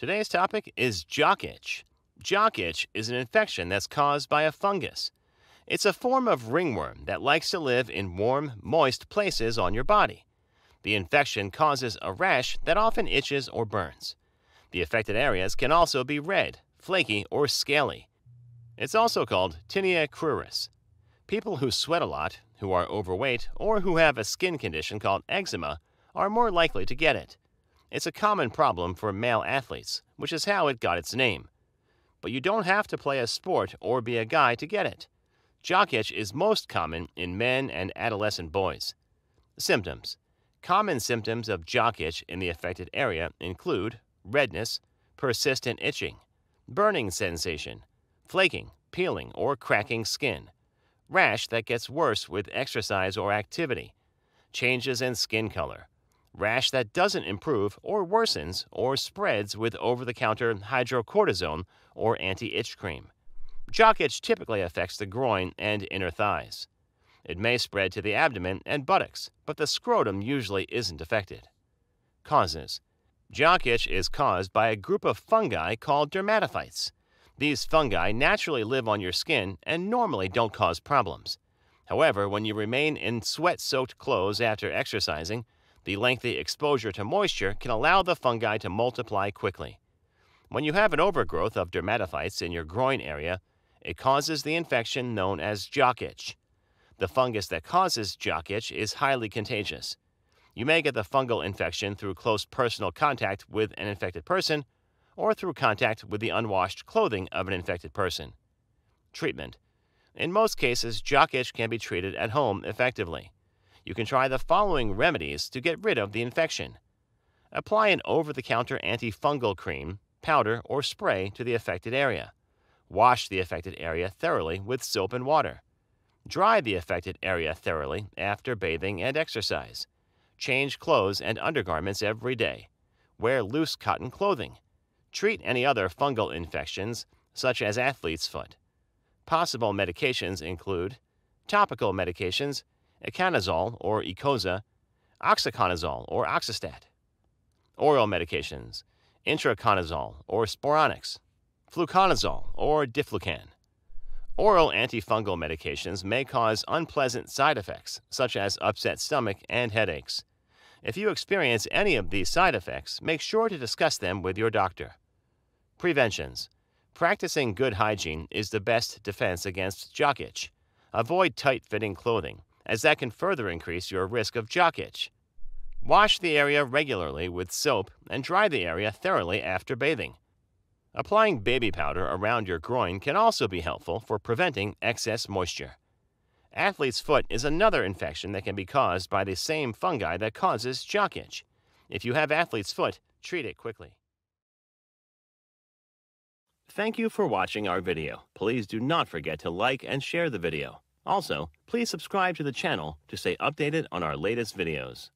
Today's topic is jock itch. Jock itch is an infection that's caused by a fungus. It's a form of ringworm that likes to live in warm, moist places on your body. The infection causes a rash that often itches or burns. The affected areas can also be red, flaky, or scaly. It's also called tinea cruris. People who sweat a lot, who are overweight, or who have a skin condition called eczema are more likely to get it. It's a common problem for male athletes, which is how it got its name. But you don't have to play a sport or be a guy to get it. Jock itch is most common in men and adolescent boys. Symptoms Common symptoms of jock itch in the affected area include redness, persistent itching, burning sensation, flaking, peeling, or cracking skin, rash that gets worse with exercise or activity, changes in skin color, rash that doesn't improve or worsens or spreads with over the counter hydrocortisone or anti itch cream. Jock itch typically affects the groin and inner thighs. It may spread to the abdomen and buttocks, but the scrotum usually isn't affected. Causes Jock itch is caused by a group of fungi called dermatophytes. These fungi naturally live on your skin and normally don't cause problems. However, when you remain in sweat soaked clothes after exercising, the lengthy exposure to moisture can allow the fungi to multiply quickly. When you have an overgrowth of dermatophytes in your groin area, it causes the infection known as jock itch. The fungus that causes jock itch is highly contagious. You may get the fungal infection through close personal contact with an infected person or through contact with the unwashed clothing of an infected person. Treatment In most cases, jock itch can be treated at home effectively you can try the following remedies to get rid of the infection. Apply an over the counter antifungal cream, powder, or spray to the affected area. Wash the affected area thoroughly with soap and water. Dry the affected area thoroughly after bathing and exercise. Change clothes and undergarments every day. Wear loose cotton clothing. Treat any other fungal infections, such as athlete's foot. Possible medications include topical medications, Econazole or Ecosa, oxyconazole or Oxystat, oral medications, intraconazole or Sporonix, fluconazole or Diflucan. Oral antifungal medications may cause unpleasant side effects, such as upset stomach and headaches. If you experience any of these side effects, make sure to discuss them with your doctor. Preventions Practicing good hygiene is the best defense against jock itch. Avoid tight fitting clothing as that can further increase your risk of jock itch. Wash the area regularly with soap and dry the area thoroughly after bathing. Applying baby powder around your groin can also be helpful for preventing excess moisture. Athlete's foot is another infection that can be caused by the same fungi that causes jock itch. If you have athlete's foot, treat it quickly. Thank you for watching our video. Please do not forget to like and share the video. Also, please subscribe to the channel to stay updated on our latest videos.